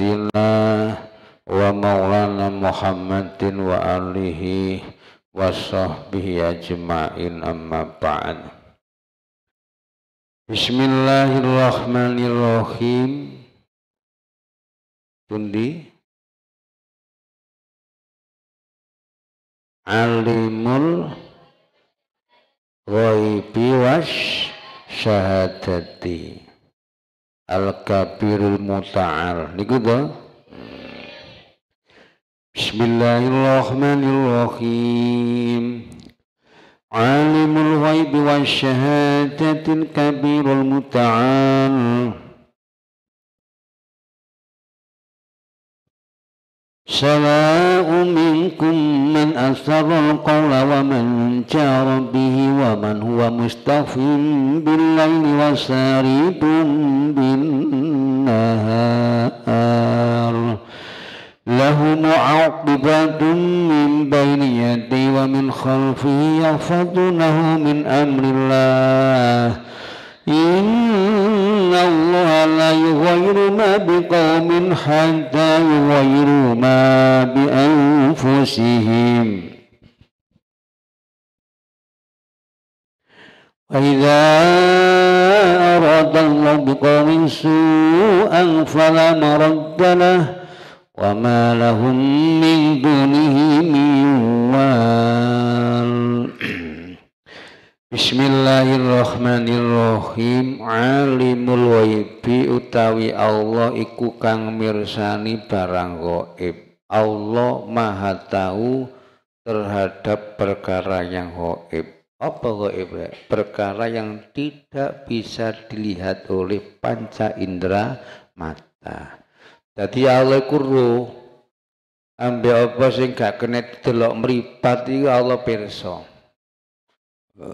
sayyidina wa maulana muhammadin wa alihi wa sahbihi ajma'in amma ba'an Bismillahirrahmanirrahim Tundi Alimul Waibiwas Syahadati Al-Kabirul Muta'al niku to Bismillahirrahmanirrahim Alimul ghaibi wasyahadatil kabirul muta'al سواء منكم من أسر القول ومن جار به ومن هو مستخف بالليل وسارب بالنهار له معقبات من بين يديه ومن خلفه يحفظونه من أمر الله إن الله لا يغير ما بقوم حتى يغيروا ما بأنفسهم وإذا أراد الله بقوم سوءا فلا مرد له وما لهم من دونه من وال Bismillahirrahmanirrahim Alimul waibi utawi Allah iku kang mirsani barang goib Allah Maha tahu terhadap perkara yang goib apa gaib perkara yang tidak bisa dilihat oleh panca indera mata jadi Allah kuru ambil apa sih gak kena delok meripat Allah pirsa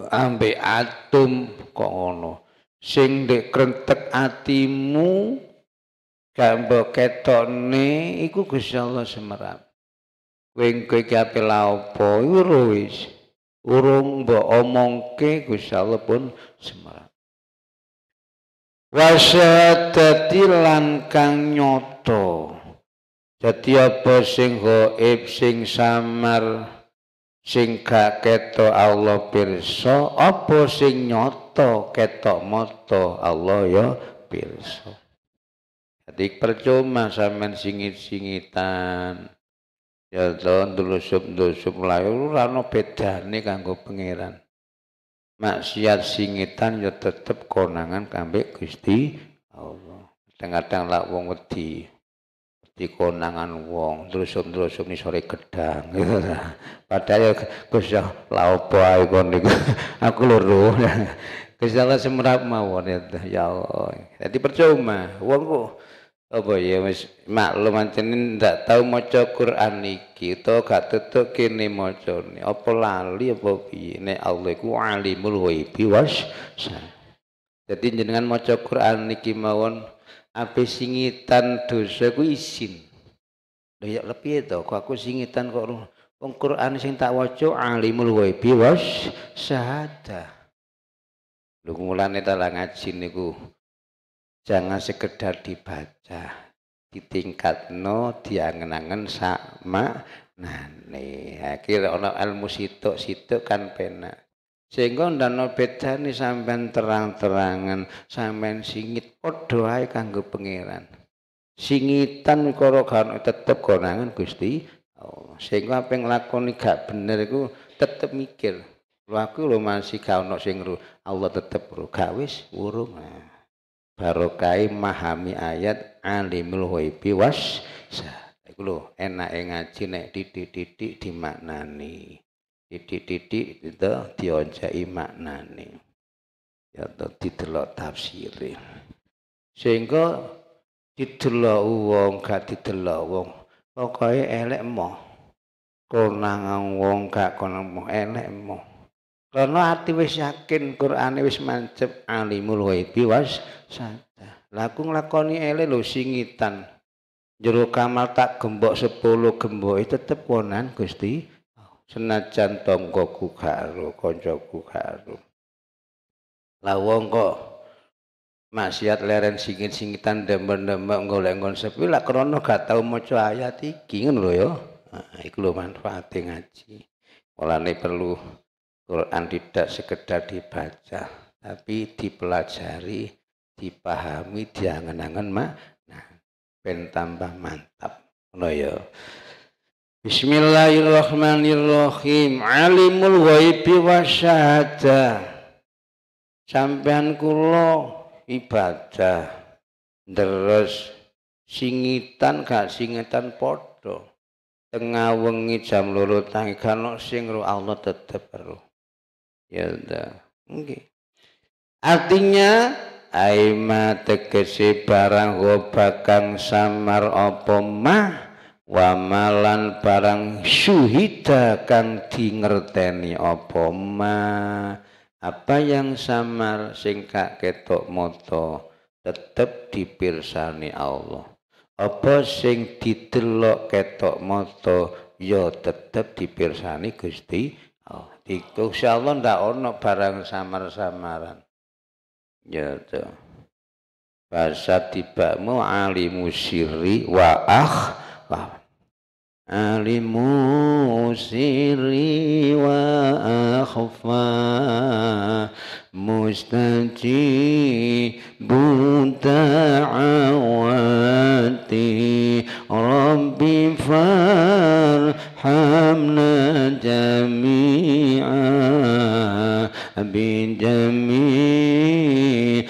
Ambe atum kok ngono sing ndek krentek atimu gambo ketone iku Gusti Allah semerap kowe kowe ki ape la opo iku wis urung mbok omongke Gusti Allah pun semerap wasyadati lan kang nyoto dadi apa sing gaib sing samar sing gak ketok Allah pirsa apa sing nyata ketok moto Allah ya pirsa jadi percuma sampean singit-singitan ya to ndlusup-ndlusup layu ora ono bedane kanggo pangeran maksiat singitan ya tetep konangan kambek Gusti Allah kadang-kadang lak wong wedi di konangan wong dlusum-dlusum sore gedang gitu nah. padahal ya Gusti Allah ya, laopo niku aku luru Gusti Allah mawon ya, ya Allah jadi percuma wong kok apa ya wis maklum ancen ndak tau maca Quran iki to gak kini kene macane apa lali apa piye nek Allah iku alimul was jadi jenengan maca Quran niki mawon ape singitan dosa ku isin lho ya lebih itu, kok aku singitan kok wong Quran sing tak waca alimul ghaibi was syahada. lho mulane ta ngaji niku jangan sekedar dibaca ditingkatno diangen-angen sak nih akhir ana ilmu sitok-sitok kan penak sehingga ndana nih sampean terang-terangan, sampean singit padha ae kanggo pangeran. Singitan koro karena tetep konangan Gusti Allah. Sehingga apa yang lakoni gak bener iku tetep mikir. Lho aku lho masih gak ono sing ru. Allah tetep ru. kawis, wis urung. Barokai mahami ayat alimul ghaibi was. lo enak enake ngaji nek titik-titik dimaknani. titik-titik itu diojai maknane ya to didelok tafsire sehingga didelok wong gak didelok wong pokoke elek moh konang wong gak konang moh elek moh karena ati wis yakin Quran wis mancep alimul ghaibi was sada laku nglakoni elek lho singitan jero kamal tak gembok 10 gembok tetep wonan Gusti senajan tonggoku gak ero kancaku Lawong kok maksiat leren singit-singitan dembek-dembek golek nggon sepi lah krana gak tau maca ayat iki ngono lho ya nah, iku lho manfaate ngaji perlu Quran tidak sekedar dibaca tapi dipelajari dipahami diangen-angen mak nah ben tambah mantap ngono ya Bismillahirrahmanirrahim. Alimul ghaibi wasyahada. Sampean kula ibadah. Terus singitan gak singitan padha. Tengah wengi jam loro tangi kan sing ro Allah tetep perlu. Ya udah. Nggih. Artinya aima tegese barang gobakang samar apa mah wamalan barang syuhida kang dingerteni apa ma apa yang samar sing ketok moto tetep dipirsani Allah apa sing didelok ketok moto ya tetep dipirsani Gusti Allah iku insyaallah ndak ono barang samar-samaran ya to bahasa tibamu alimu sirri wa akh عالم السر وأخفى مستجيب دعوات ربي فارحمنا جميعا بجميع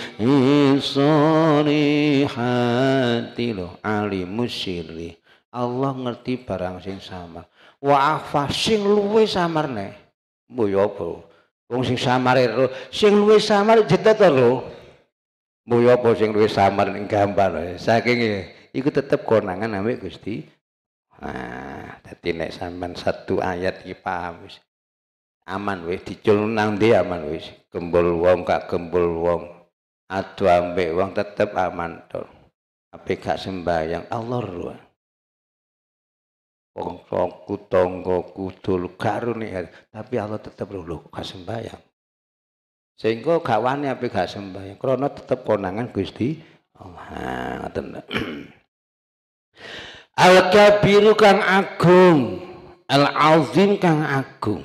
صالحات عالم السر ngerti barang sing samar. Wa sing luwe samar ne. Mbok ya apa? Wong sing samar ero, ya, sing luwe samar jetet ero. Mbok ya apa sing luwe samar ning gambar. Saking iku tetep konangan ambek Gusti. Nah, dadi nek sampean satu ayat iki paham wis. Aman wis dicul nang ndi aman wis. Gembul wong kak gembul wong. Adu ambek wong tetep aman to. Apik gak sembayang Allah ruang bangsaku, tanggaku, dul karuni, Tapi Allah tetap lho gak sembahyang. Sehingga gak wani ape gak sembahyang. Krana tetap konangan Gusti Allah. Ngoten. Al-kabiru kang agung, al-azim kang agung.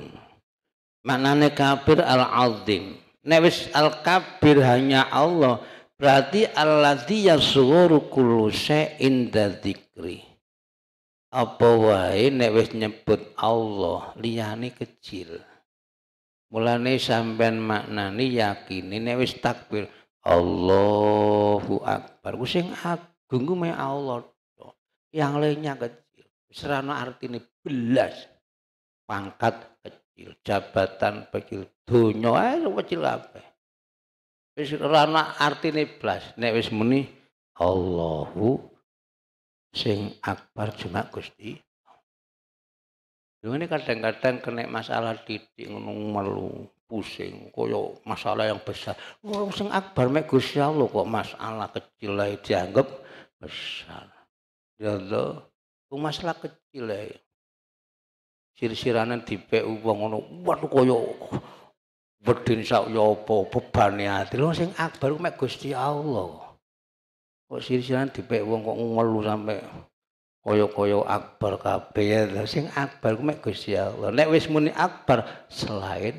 Maknane kabir al-azim. nevis al-kabir hanya Allah, berarti alladzi yasghuru kullu indah dzikri apa wae nek wis nyebut Allah liyane kecil mulane sampean maknani yakini nek wis takbir Allahu akbar ku sing agung ku Allah yang lainnya kecil serana artine belas pangkat kecil jabatan kecil donya eh, kecil apa wis rana artine belas nek wis muni Allahu sing akbar cuma Gusti. Ini kadang-kadang kena masalah titik ngomong melu pusing koyo masalah yang besar. Ngomong sing akbar mek Gusti Allah kok masalah kecil lah dianggap besar. Ya Allah, masalah kecil lah. Sir-siranan dipek ngono, waduh koyo berdinsa yo po apa bebane seng sing akbar mek Gusti Allah kok sirsiran dipek wong kok ngelu sampai koyo-koyo akbar kabeh ya sing akbar ku mek Gusti Allah nek wis muni akbar selain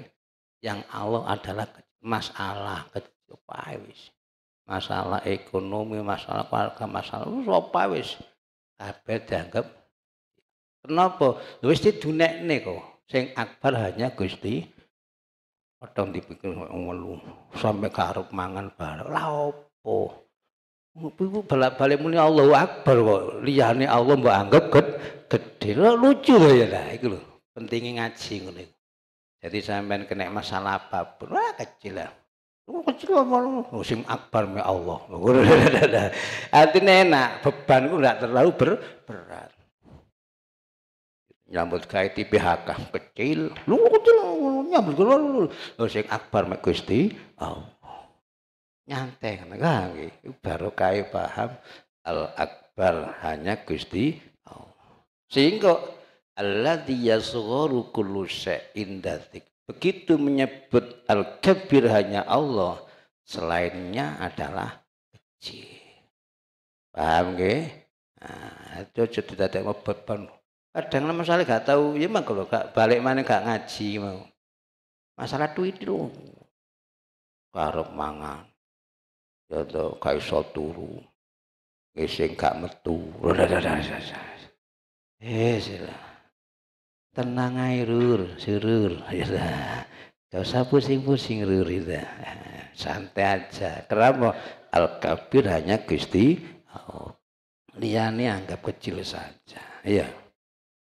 yang Allah adalah masalah kecil wis masalah ekonomi masalah keluarga masalah apa wis kabeh dianggap kenapa wis didunekne kok sing akbar hanya Gusti padha dipikir ngelu sampai karep mangan bareng lha opo Ibu balik balik muni Allahu Akbar kok. Liyane Allah mbok anggap lo lucu lo ya lah itu lo pentingnya ngaji ngono Jadi sampean kena masalah apapun, wah kecil lah. Oh, kecil apa Musim oh, akbar me ya Allah. Artinya enak, beban gue nggak terlalu ber berat. Nyambut kaiti PHK kecil, lu kecil nyambut gawe lu. Oh, sing akbar me Gusti Allah nyanteng gitu. Kan? baru kaya paham al akbar hanya Gusti Allah. Sehingga Allah dia kullu syai'in Begitu menyebut al kabir hanya Allah, selainnya adalah kecil. Paham nggih? Nah, itu jadi tidak mau beban. Kadang masalah gak tahu, ya mah kalau gak balik mana gak ngaji mau. Masalah duit itu Karep mangan. Toto gak iso turu. Ngising gak metu. Eh, Tenang ae, Rur, surur. Ya. Gak usah pusing-pusing, Rur. Ya. Santai aja. Kenapa? Al-Kabir hanya Kristi Allah. Liyane anggap kecil saja. Iya.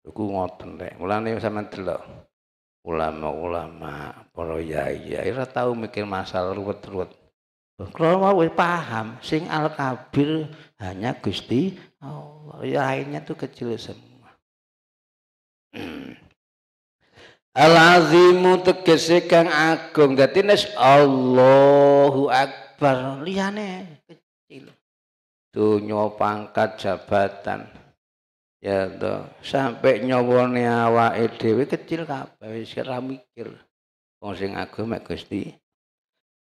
Iku ngoten rek. Mulane sampean delok ulama-ulama, para yai, ora tau mikir masalah ruwet-ruwet. Kalau mau paham, sing al kabir hanya Gusti Allah. ya lainnya tuh kecil semua. al azimu tegese kang agung. Dadi Allahu akbar liyane kecil. Dunya pangkat jabatan. Ya tuh sampai nyawane awake dhewe kecil kabeh wis ora mikir. Wong sing agung mek Gusti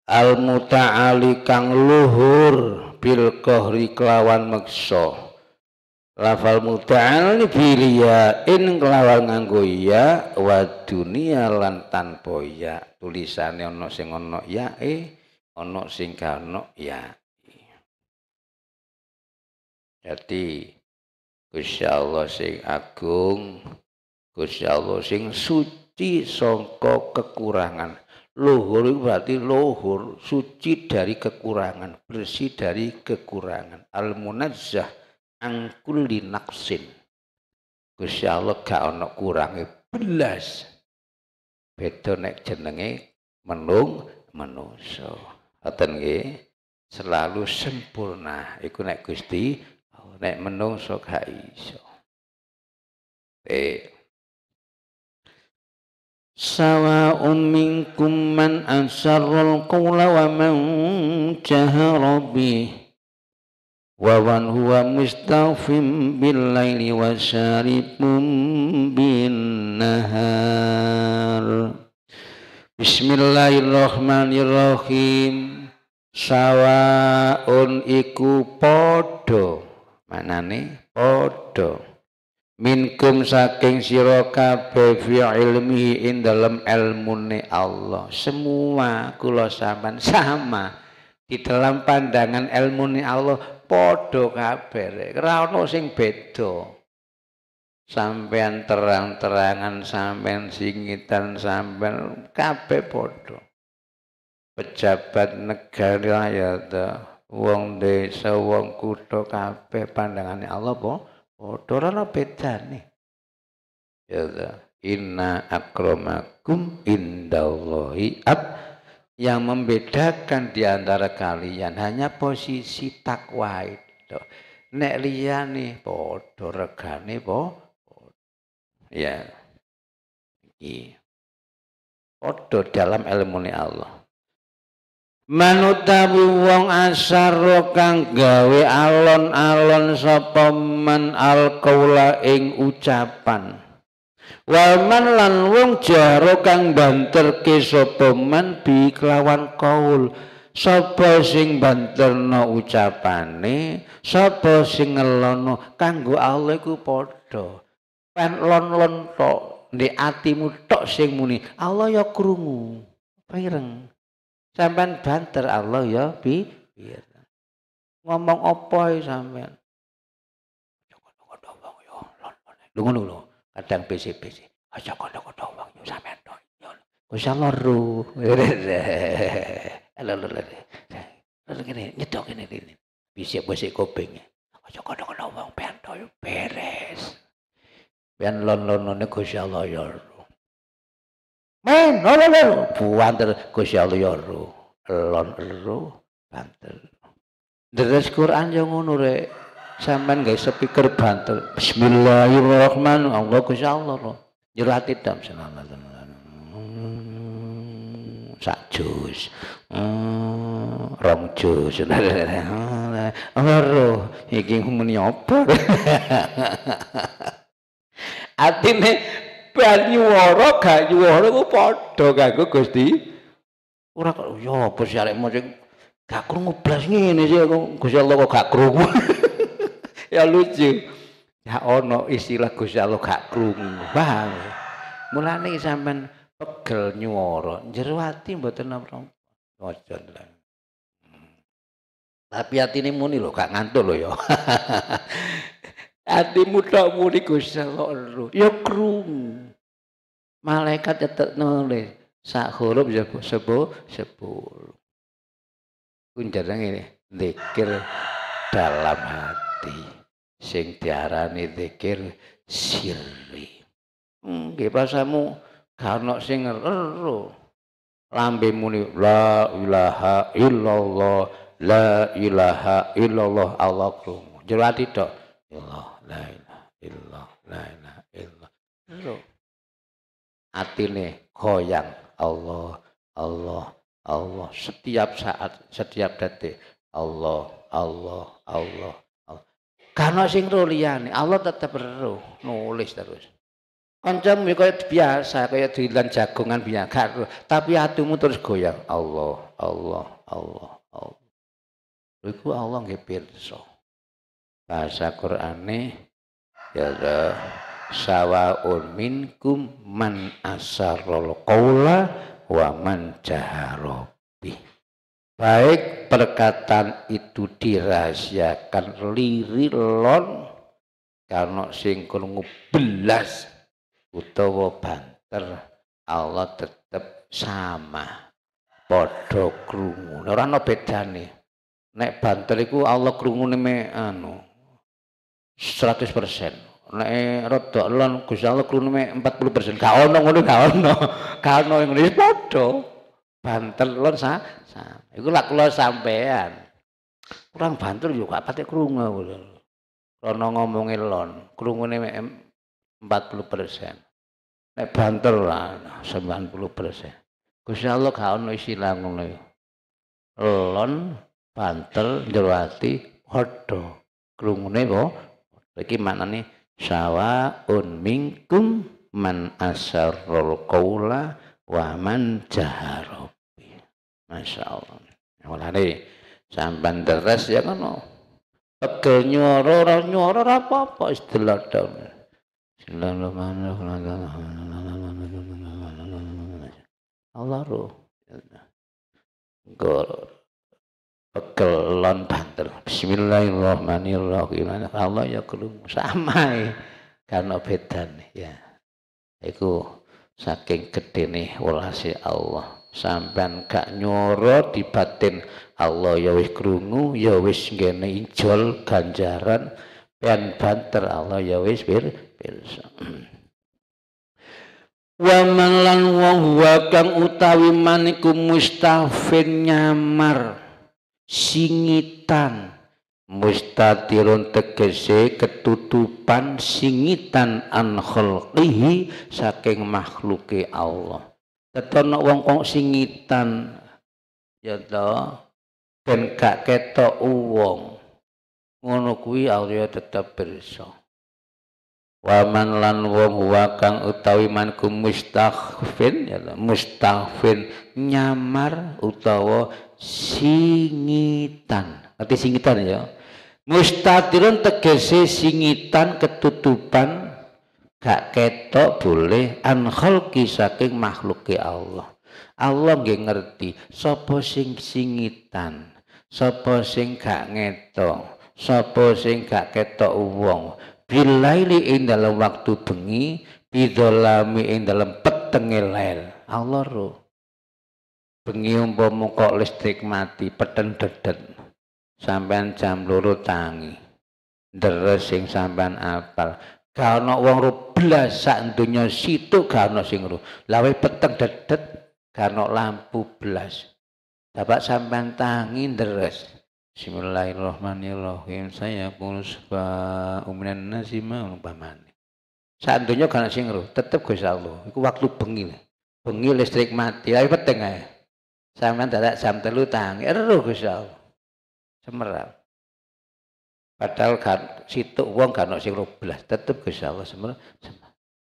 al muta'ali kang luhur bil kohri kelawan meksa lafal muta'ali bilia ya, in kelawan nganggo ya wa dunia lan tanpa ya tulisane ana sing ana ya e ana sing ga ana ya e. jadi Gusti Allah sing agung Gusti Allah sing suci songko kekurangan Luhur itu berarti luhur, suci dari kekurangan, bersih dari kekurangan. Al-munazzah angkuli naksin. Gusti Allah gak kurange belas. Beda nek jenenge menung manusa. Ngoten nggih. Selalu sempurna. Iku nek Gusti nek menungso gak iso. Eh, sawa'un minkum man asarral qawla wa man بِهِ bih wa man huwa mustafim bil laili wa syaribum bin nahar Bismillahirrahmanirrahim sawa'un iku podo minkum saking sira kabeh fi ilmihi ing dalem elmune Allah semua kula sampean sama di dalam pandangan elmune Allah padha kabeh ora ana sing beda sampean terang-terangan sampean singitan sampean kabeh padha pejabat negara ya ta wong desa wong kutha kabeh pandangane Allah boh. Padha ora bedane. Ya Inna akromakum indallahi ab. yang membedakan di antara kalian hanya posisi takwa itu. Nek liyane padha regane po. Ya. Iki. Padha dalam ilmu Allah manutabu wong asaro kang gawe alon-alon sapa man alqaula ing ucapan Walman lan wong jaro kang banterke sapa man bi kelawan kaul Soposing sing banterno ucapane sapa sing ngelono kanggo Allah ku podo. pen lon-lon tok ndek atimu tok sing muni Allah ya krungu pireng Sampean banter Allah ya bi Ngomong apa ya sampean? Lungo lho. Kadang besi-besi. Aja ah, kandha kono wong yo sampean tok. Wis loro. Lho lho lho. Terus kene nyetok kene kene. Bisik-bisik kopeng Aja kandha-kandha wong ben tok beres. Ben lon-lonone Gusti Allah ya. Men, ora ora. Buanter Gusti Allah ya Elon ro, banter. Deres Quran yang ngono rek. Sampeyan nggae speaker banter. Bismillahirrahmanirrahim. Allah Gusti Allah ro. Nyerati dam senama tenan. Sak jus. Rong jus. Ora, oh, iki muni apa? Atine bal nyuwara gak nyuwara ku padha kanggo Gusti. Ora kok ya apa sih arek maca gak krungu blas ngene sih aku Gusti Allah kok gak krungu. ya lucu. Ya ono istilah Gusti Allah gak krungu. Paham? Mulane sampean pegel nyuwara, jero ati mboten napa. Ojo lah. Tapi hati ini muni lho, gak ngantuk lho ya. Atimu tok muni Gusti Allah. Ya krungu. Malaikat tetap nulis. Sak huruf sepuluh. Ya sebo sepuluh. Kuncarang ini. dikir dalam hati. Sing diarani dikir sirri. Nggih hmm, pasamu gak sing ero. Lambe muni la ilaha illallah la ilaha illallah Allah krungu. Jero ati tok. Allah la ilaha illallah la ilaha illallah atine goyang Allah Allah Allah setiap saat setiap detik Allah Allah Allah Allah karena sing roliyane Allah tetap roh nulis terus Kancam ya kayak biasa, kayak dilan jagungan biasa, Tapi hatimu terus goyang. Allah, Allah, Allah, Allah. itu Allah nggih so Bahasa Qur'ane ya Allah sawaun minkum man asarrol qawla wa man jaharobi. Baik perkataan itu dirahasiakan lirilon karena singkul ngebelas utawa banter Allah tetap sama podo krungu ora ana bedane nek banter iku Allah krungune anu 100% nek rada lon Gusti Allah klunume 40% gak ono ngono gak ono gak ono ngono wis padha bantel lon sa, sa. iku lak kula sampean kurang banter yo gak patek krungu kula krana ngomongi lon krungune 40% nek banter lah 90% Gusti Allah gak ono istilah ngono lon banter jero ati padha krungune kok iki maknane sawa'un minkum man asarrul qawla wa man jaharobi. Masya Allah. ini, sampan deres ya kan pegel nyuara orang nyuara apa-apa istilah daun. Bismillahirrahmanirrahim. Allah ruh. Goro pekelon banter bismillahirrahmanirrahim Allah ya kelung sama ya. karena nih ya itu saking gede nih walasi Allah sampean gak nyoro di batin Allah ya wis krungu ya wis ngene ijol ganjaran Pian banter Allah ya wis bir pirsa wa man lan wa huwa kang utawi maniku mustafin nyamar singitan mustatirun tegese ketutupan singitan an khulqihi saking makhluke Allah tetono wong kok singitan ya to ben gak ketok uwong ngono kuwi Allah tetep pirsa Waman lan wong wakang kang utawi man ku mustahfin ya mustahfin nyamar utawa singitan. Arti singitan ya. Mustadirun tegese singitan ketutupan gak ketok boleh ankhol saking makhluki Allah. Allah nggih ngerti sapa sing singitan, sapa sing gak ngetok, sapa sing gak ketok wong. Bilaili ing dalam waktu bengi, bidolami ing dalam petenge lail. Allah roh bengi umpama kok listrik mati peten dedet sampean jam loro tangi deres sing sampean apal gak uang wong rublas sak donya situ gak sing ro lawe peteng dedet karena lampu belas dapat sampean tangi deres Bismillahirrahmanirrahim saya pun sepa umnan nasima umpamane sak saat gak ana sing ro tetep gue Allah itu waktu bengi bengi listrik mati lawe peteng ae Sampeyan dadak jam telu tangi eru Gusti Allah. Semerap. Padahal kan situ wong kan sing belas tetep Gusti Allah semerap.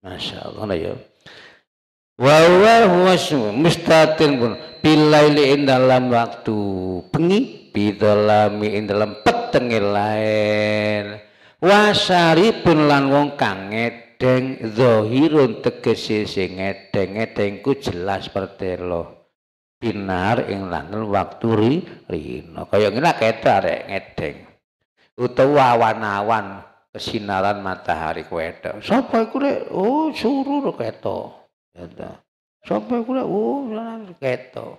Masya Allah nah, ya. Wa huwa huwa mustatin pun bilaili dalam waktu bengi bidolami ing dalam petenge wasari pun lan wong kang ngedeng zohirun tegesi sing ngedeng ngedengku jelas pertelo Pinar ing langen waktu ri rino kaya ngene kedah rek ngedeng utawa awan-awan kesinaran matahari kuwetok sapa iku rek oh suruh ketok ketok sapa iku rek oh ketok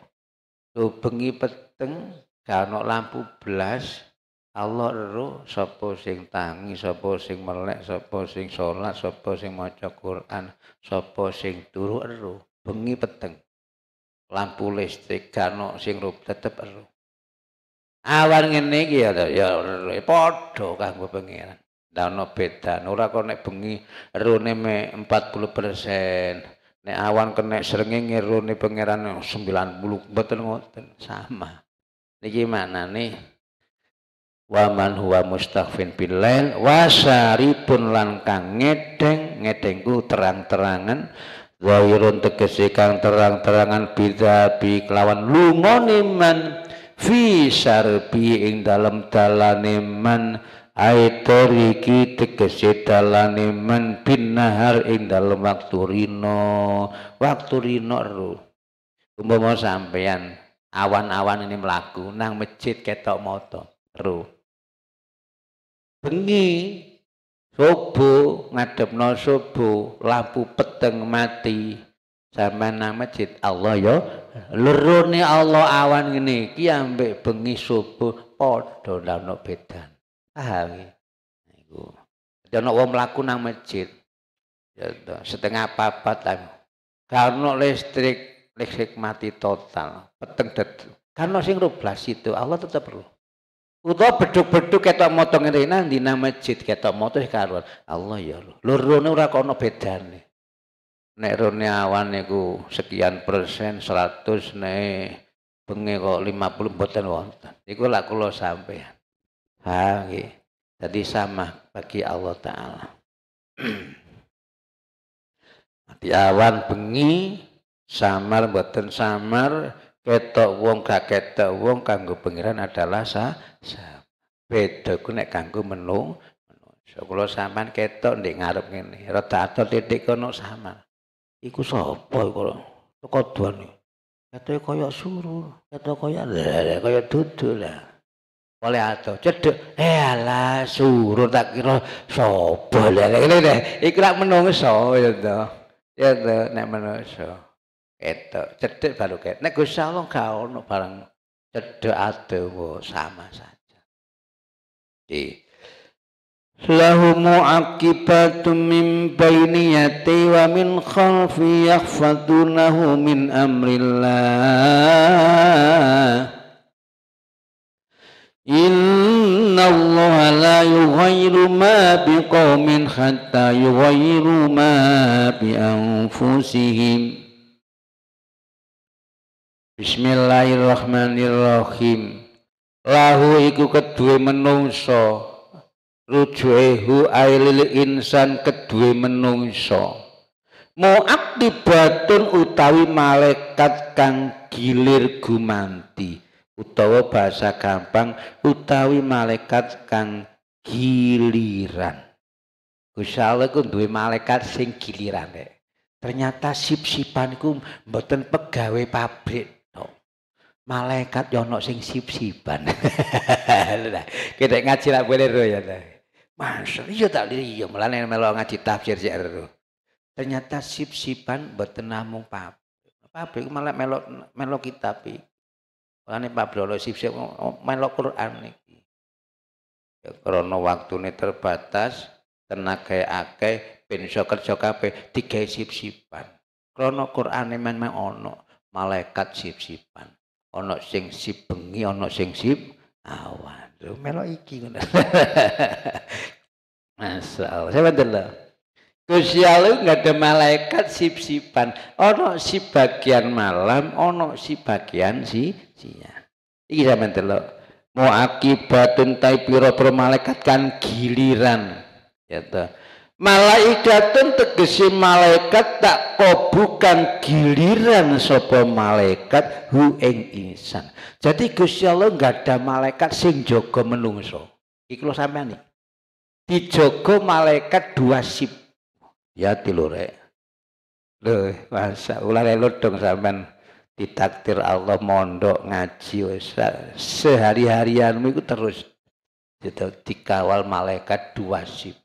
lho bengi peteng gak lampu belas Allah ru, sapa sing tangi, sapa sing melek, sapa sing salat, sapa sing maca Quran, sapa sing turu ro bengi peteng lampu listrik kano sing rup tetep ero. Awan ngene iki ya ya padha kanggo pangeran. Ndak ono bedane. Nah ora kok nek bengi erone me 40%. Nek awan kena srengenge erone pangeran 90 mboten ngoten sama. Niki mana nih? Waman huwa mustaghfin bil lail wasaripun lan kang ngedeng ngedengku terang-terangan Zahirun tegese kang terang-terangan bidabi kelawan lungone man fi sarbi ing dalem dalane man aitor tegese dalane man bin nahar ing dalem waktu rino waktu rino ro umpama sampean awan-awan ini melaku nang masjid ketok moto ru, bengi Robo ngadepno subuh, lampu peteng mati. sama nama masjid Allah ya. Lerone Allah awan ngene iki ambek bengi subuh padha ora ono bedan. Paham Niku. Ya? Dadi ana wong mlaku nang masjid. Ya setengah papat lah. Karena listrik listrik mati total, peteng det. Karena sing rublas itu Allah tetap perlu. Utawa beduk-beduk ketok moto ngene nang dina masjid ketok moto karuan. Allah ya Allah. Lorone ora kono bedane. Nek rone awan niku sekian persen 100 nek bengi kok 50 mboten wonten. Iku lak kula sampean. Ha nggih. tadi sama bagi Allah taala. Di awan bengi samar mboten samar ketok wong gak ketok wong kanggo pengiran adalah sa, sa. beda ku nek kanggo menung menungso kula sampean ketok ndek ngarep ngene rada atur titik kono sama iku sapa kula teko duan ketok kaya suruh ketok kaya kaya dudul lah oleh atau cedek eh alah suruh tak kira sapa lha ngene iku lak menungso ya to ya to nek menungso ketok cedek baru ketok nek Gusti Allah gak ono barang cedhek adewa sama saja di lahu akibatum min baini yati wa min khalfi yakhfadunahu min amrillah Inna Allah la yughayru ma biqaumin hatta yughayru ma bi anfusihim Bismillahirrahmanirrahim. Lahu iku kedue menungso. Rujuke air ailil insan kedua menungso. Muaktibatun utawi malaikat kang gilir gumanti utawa bahasa gampang utawi malaikat kang giliran. Gusti Allah ku duwe malaikat sing giliran Ternyata sip-sipan ku mboten pegawai pabrik malaikat yono ya sing sip-sipan. kita ngaji Mas, boleh ya. Masya iya tak iya melane melo ngaji tafsir sik Ternyata sip-sipan bertenah mung pabrik. Pabrik malah melo melo pi malah nih pabrik lo sip-sip oh, melo Quran nih Ya waktu ini terbatas, tenaga ake ben kerja sipsipan. tiga sip-sipan. Krana ono, malaikat sip-sipan. Ono sing sip bengi ana sing sip awan lu melok iki ngono saya sabadallah Gusti Allah nggak ada malaikat sip-sipan. Ono si bagian malam, ono si bagian si siang. Iki sampean delok. Mu akibatun tai pira malaikat kan giliran. Ya toh. Malaikatun tegesi malaikat tak kobukan giliran sopo malaikat hu ing insan. Jadi Gusti Allah nggak ada malaikat sing jogo menungso. Iki lo sampean nih. Dijogo malaikat dua sip. Ya tilure. Lho, masa ulare dong di takdir Allah mondok ngaji sehari-harianmu itu terus jadi dikawal malaikat dua sip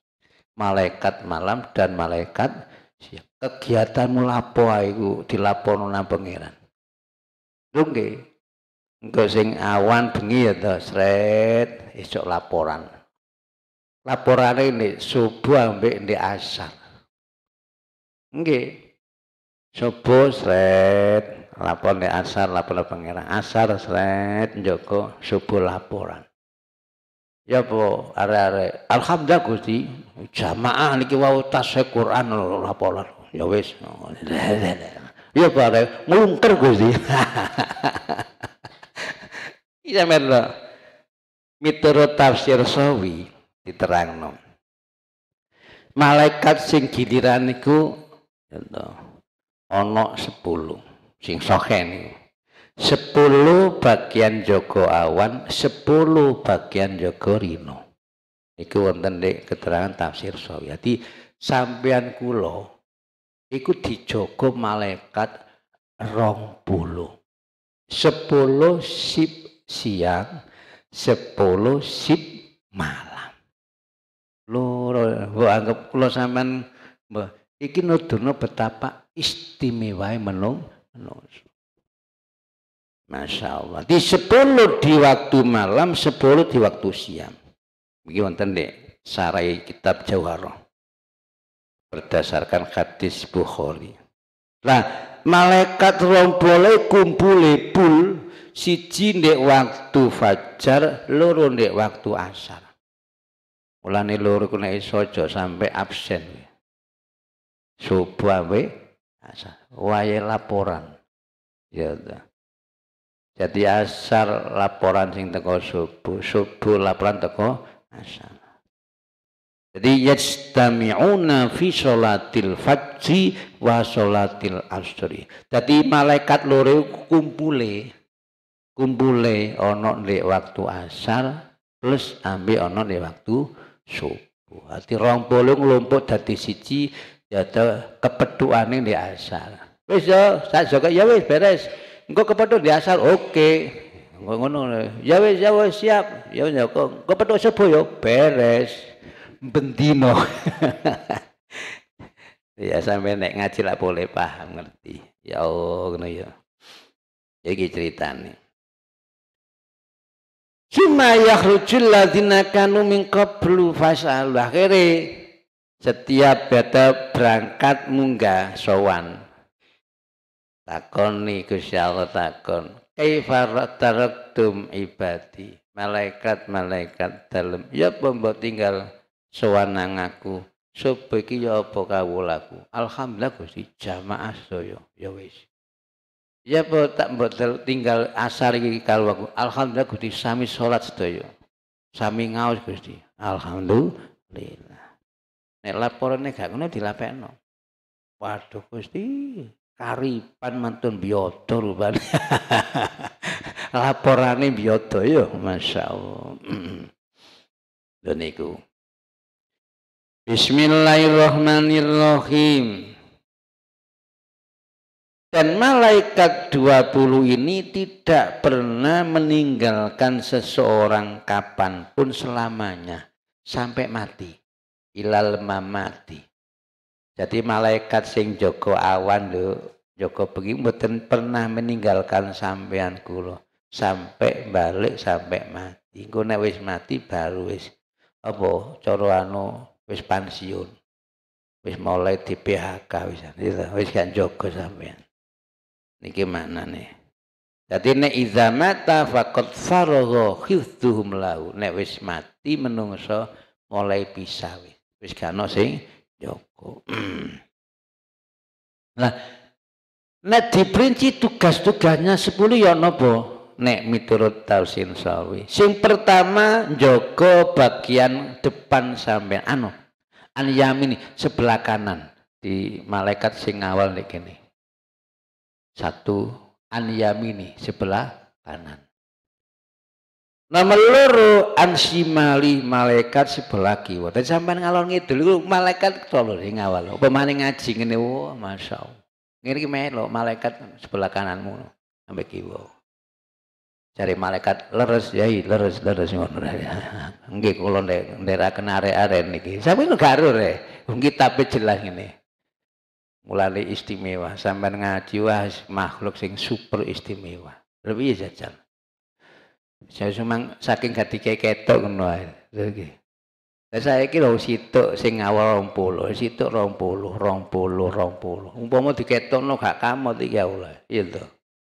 malaikat malam dan malaikat siang. Kegiatanmu lapo Aku dilaporno nang pangeran. Lho enggak sing awan bengi ya to, laporan. laporan. ini subuh ambek di asar. Nggih. Subuh seret lapor di asar, lapor pangeran. Asar seret joko subuh laporan. Ya po are-are. Alhamdulillah Gusti, jamaah niki wau tasih Quran lho laporan. Ya wis. Ya po are nglungker Gusti. Iya men Miturut tafsir Sawi diterangno. Malaikat sing giliran niku ana ya 10 sing sokhe niku sepuluh bagian Joko awan sepuluh bagian Joko rino Iku wonten dek keterangan tafsir sawi. Jadi sampean kulo, iku dijogo malaikat rong puluh. Sepuluh sip siang, sepuluh sip malam. Lo lo anggap kulo sampean iki nuduno betapa istimewa menung menungso. Masya Allah. Di sepuluh di waktu malam, sepuluh di waktu siang. Begini wonten deh, sarai kitab Jawaroh. Berdasarkan hadis Bukhari. Nah, malaikat rombole kumpule pul siji cinde waktu fajar, loro ndek waktu asar. Mulane loro kena iso aja sampe absen. Subuh wae asar. Wae laporan. Ya ta. Jadi asar laporan sing teko subuh, subuh laporan teko asar. Jadi yajtami'una fi sholatil fajri wa sholatil asri. Jadi malaikat lore kumpule kumpule onon di waktu asar plus ambil onon di waktu subuh. arti rong bolong lumpuk dari siji ya dadi kepeduane di asar. Wis yo juga ya wis beres engkau kepada di asal oke engkau ngono ya wis ya wis siap ya wis ya, kok engkau petuk subuh yo ya? beres bendino ya sampai nek ngaji lah boleh paham ngerti ya Allah oh, ngono ya. ya iki ceritane Suma yakhrujul ladzina kanu min qablu fasal akhire setiap beta berangkat munggah sowan Takon Gusti Allah takon kaifa taraktum ibadi malaikat-malaikat dalam ya pombo tinggal sewanang aku sopo iki ya apa kawulaku alhamdulillah Gusti jamaah sedaya ya wis ya apa tak mboten tinggal asar iki kalwaku. alhamdulillah Gusti sami salat sedaya sami ngaos Gusti alhamdulillah nek laporane gak ngono dilapekno waduh Gusti karipan mantun biyoto rupanya laporane biyoto ya allah dan itu Bismillahirrahmanirrahim dan malaikat 20 ini tidak pernah meninggalkan seseorang kapanpun selamanya sampai mati ilal mamati jadi malaikat sing Joko awan lho, Joko bengi mboten pernah meninggalkan sampean kula sampai balik sampai mati. Engko nek wis mati baru wis apa cara anu wis pensiun. Wis mulai di PHK wis gitu. wis gak jaga sampean. Niki nih? Jadi nek iza mata faqad faragha khifduhum lahu. Nek wis mati menungso mulai pisah wis. Wis gak sing Joko. Nah, nek diperinci tugas-tugasnya sepuluh ya nopo Nek miturut Tausin Sawi. Sing pertama Joko bagian depan sampai anu an yamin sebelah kanan di malaikat sing awal nek ini, Satu an yamini sebelah kanan nama loro ansimali malaikat sebelah kiwa. tapi sampai ngalor ngidul malaikat tolo di ngawal. Apa maneh ngaji ngene wah Allah, Ngene iki lo malaikat sebelah kananmu sampai kiwa. Cari malaikat leres yai iya, leres leres ngono Nggih kula nderaken arek-arek niki. Sampeyan gak ero re. Wong tapi e jelas ini Mulai istimewa sampai ngaji wah makhluk sing super istimewa. Lebih jajan. Saya cuma saking gak dikai ketok ngono ae. Lah saiki lho sitok sing awal 20, sitok 20, 20, 20. Umpama diketokno gak kamot iki aula. Iya to.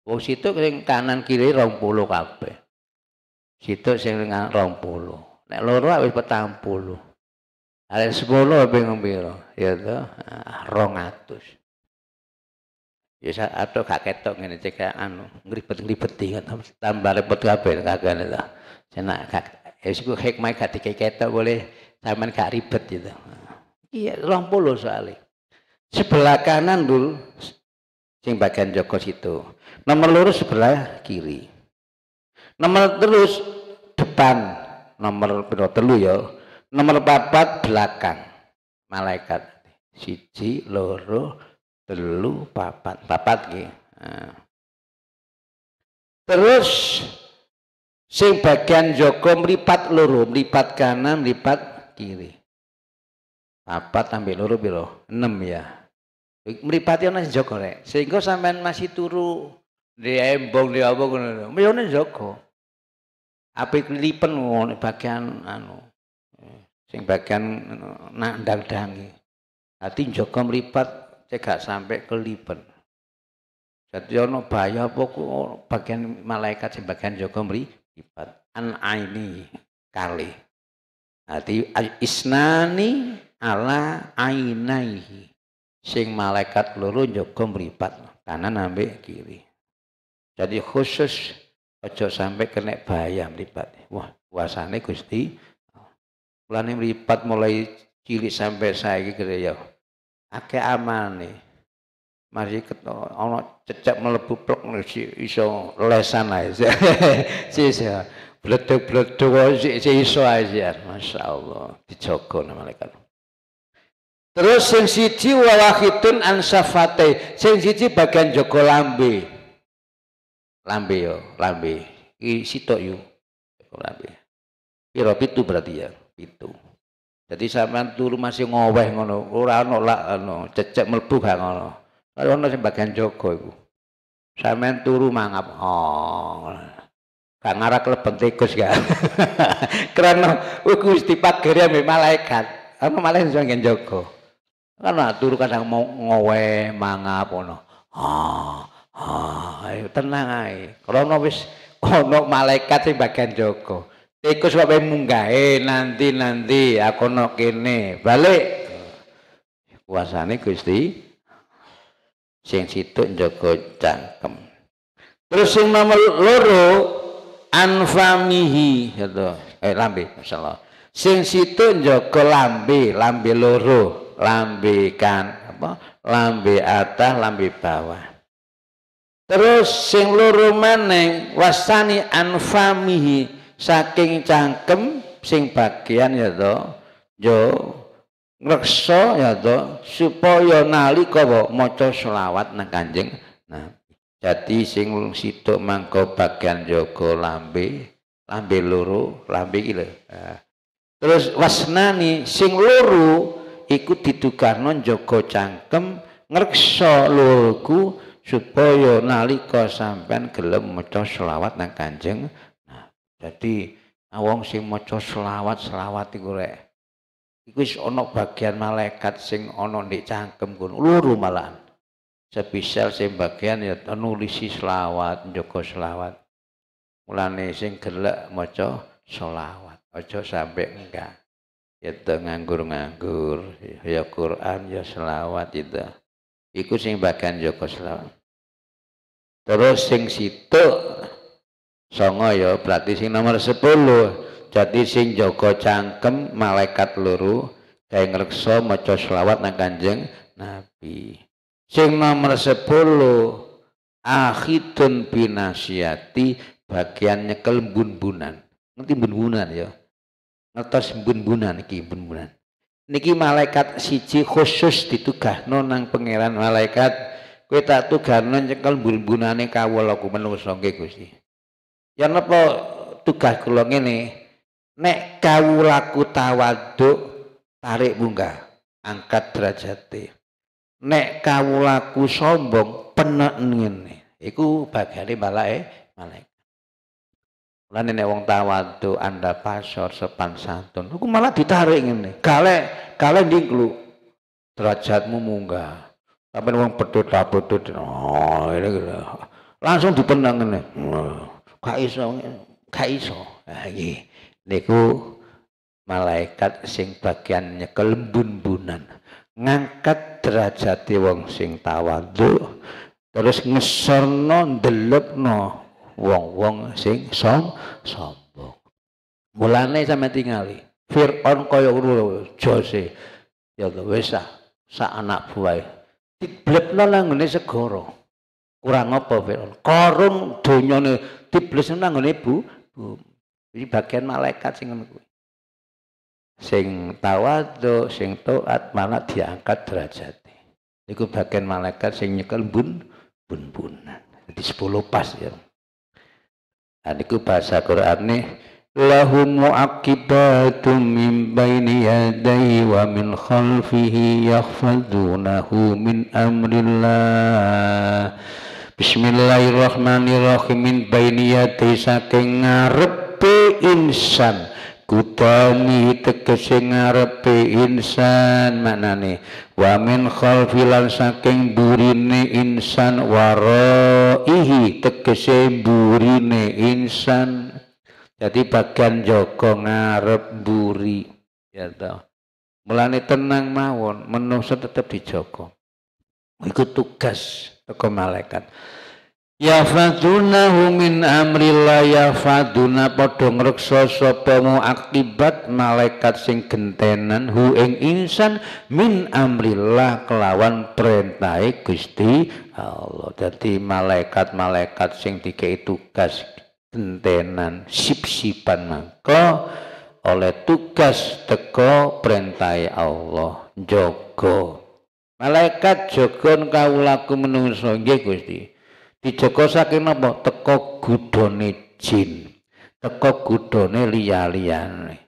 Wong sitok sing kanan kiri 20 kabeh. Sitok sing ning 20. Nek loro wis 40. Ada 10 bingung biro, ya to. 200. Ah, Ya atau gak ketok ini cek anu ngeribet ngribeti tambah repot kabeh kagak itu. Senak gak ya iku hikmah gak ketok boleh sampean gak ribet gitu. Iya, rong polo soalnya. Sebelah kanan dulu, sing bagian Joko situ. Nomor lurus sebelah kiri. Nomor terus depan, nomor piro telu ya. Nomor papat belakang. Malaikat siji loro telu papat papat ki ah. terus sing bagian joko melipat loro melipat kanan melipat kiri papat ambil loro biro enam ya melipatnya nasi Joko rek sehingga sampean masih turu dia embong di apa ngono mliyane Joko api klipen ngono bagian anu eh, sing bagian anu, nandang-dangi hati Joko melipat saya gak sampai kelipen jadi ono bahaya apa ku oh, bagian malaikat sebagian jaga lipat. an aini kali Hati isnani ala ainaihi sing malaikat loro jaga mripat kanan ambek kiri jadi khusus ojo sampai kena bahaya mripat wah puasane Gusti Mulane mripat mulai cilik sampai saiki gitu ya ake amal nih mari ketok cecak melebu mlebu plek iso lesan aja sih sih bledo bledeg si iso aja ae masyaallah dijogo malaikat Terus sing siji walahitun an safate, sensitif siji bagian joko lambi Lambe yo, lambi i sitok lambi Lambe. Piro pitu berarti ya, pitu. Jadi sampean turu masih ngoweh ngono, ora ana lak ngono, cecek mlebu gak ngono. Kalau ana sing bagian jaga iku. Sampean turu mangap. Oh. Gak ngarah kleben tikus gak. Karena iku Gusti pagere ambek ya malaikat. Apa malaikat sing jaga. Karena turu kadang mau ngoweh mangap ngono. Oh. Oh, ayo tenang ae. Krana wis ana malaikat sing bagian jaga. Iku sebab munggahe nanti-nanti aku no kene, balik. Kuasane Gusti sing situk njaga cangkem. Terus sing nomor loro anfamihi gitu. Eh lambi, masalah. Sing situk njaga lambi lambi loro, lambi kan apa? Lambi atas, lambi bawah. Terus sing loro maneng wasani anfamihi saking cangkem sing bagian ya to yo ngreksa ya to supaya nalika maca selawat nang Kanjeng Nabi. jadi sing sitok mangko bagian Joko lambe, lambe loro, lambe iki lho. Ah. Terus wasnani sing loro iku ditugarno Joko cangkem ngreksa loro supaya nalika sampean gelem maca selawat nang Kanjeng jadi awong nah, sing maca selawat-selawat iku rek. Iku wis ana bagian malaikat sing ono ndek cangkem kono, Luru malahan. Sebisa sing bagian ya nulisi selawat, joko selawat. Mulane sing gelek maca selawat, aja sampai enggak. Itu ya nganggur-nganggur, ya Quran, ya selawat itu. Iku sing bagian joko selawat. Terus sing situ songo ya berarti sing nomor sepuluh. jadi sing Joko cangkem malaikat luru gawe ngreksa maca selawat nang Kanjeng Nabi sing nomor sepuluh, akhidun binasiati bagian nyekel bunbunan bunan ngerti bun-bunan ya ngertos bunbunan iki niki malaikat siji khusus ditugahno nonang pangeran malaikat kowe tak tugahno nyekel bun-bunane kawula ku menungso nggih Gusti Ya napa tugas kula ngene. Nek kawulaku tawaduk tarik munggah, angkat derajate. Nek kawulaku sombong penek ngene. Iku bagane malaike malaikat. Lan nek wong tawaduk anda pasor sepan santun, iku malah ditarik ngene. Galek, galek ndingkluk. Derajatmu munggah. Tapi wong pedhot-pedhot, oh, ini. langsung dipenang ngene. Oh gak iso gak iso nah, niku malaikat sing bagian nyekel bun-bunan ngangkat derajati wong sing tawadhu terus ngesorno ndelebno wong-wong sing som sombong mulane sampe tingali Fir'aun kaya ngono Jose ya wis sa anak buah diblepno langgone segara kurang apa Firaun korun ini tiblis nang ngene bu ini bagian malaikat sing ngono sing tawadhu sing taat malah diangkat derajate iku bagian malaikat sing nyekel bun bun bunan jadi 10 pas ya dan nah, itu bahasa Quran nih lahum muaqibatum min baini yadai wa min khalfihi yakhfadunahu min amrillah Bismillahirrahmanirrahim min baini yadai saking ngarepe insan kutani tegese ngarepe insan maknane wa min khalfilan saking burine insan waraihi tegese burine insan jadi bagian joko ngarep buri ya toh mulane tenang mawon menungso tetep dijogo ikut tugas ke malaikat faduna min amrillah yafaduna padha ngreksa sapa akibat malaikat sing gentenan hu ing insan min amrillah kelawan perintahe Gusti Allah. jadi malaikat-malaikat sing dikei tugas gentenan sip-sipan mangko oleh tugas teko perintahe Allah jogo Malaikat jagon kaulaku menungso nggih Gusti. Dijaga saking napa? Teko gudone jin. Teko gudone liya-liyane.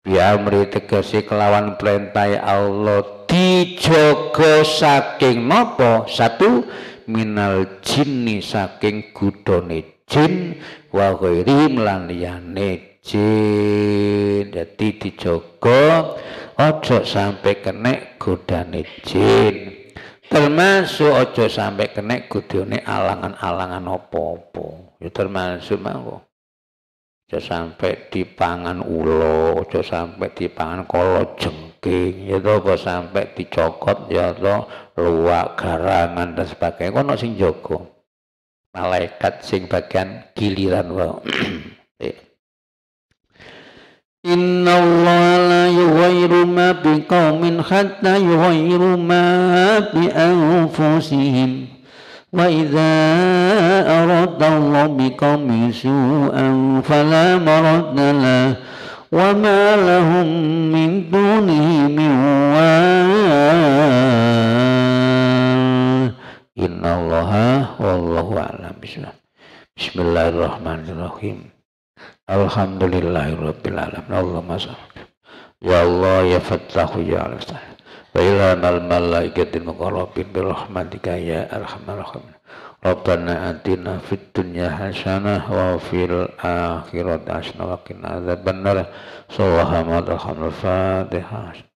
Biamri tegese kelawan perintah Allah dijaga saking napa? Satu minal jinni saking gudone jin wa ghairi lan liyane jin. Dadi ojo sampai kena godane jin termasuk ojo sampai kena godane alangan-alangan opo-opo ya termasuk mawon ojo sampai dipangan ulo ojo sampai dipangan kolo jengking ya ojo sampai dicokot ya to luwak garangan dan sebagainya kono sing joko, malaikat sing bagian giliran wae eh, إن الله لا يغير ما بقوم حتى يغيروا ما بأنفسهم وإذا أراد الله بقوم سوءا فلا مرد له وما لهم من دونه من وال إن الله والله أعلم بسم الله الرحمن الرحيم Alhamdulillahirabbil alamin. Allahumma Ya Allah ya Fattahu ya Al-Fatah. Wa ila mal malaikatil muqarrabin bi rahmatika ya arhamar rahimin. Rabbana atina fid dunya hasanah wa fil akhirati hasanah wa qina adzabannar. Sallallahu alaihi wa sallam. fatihah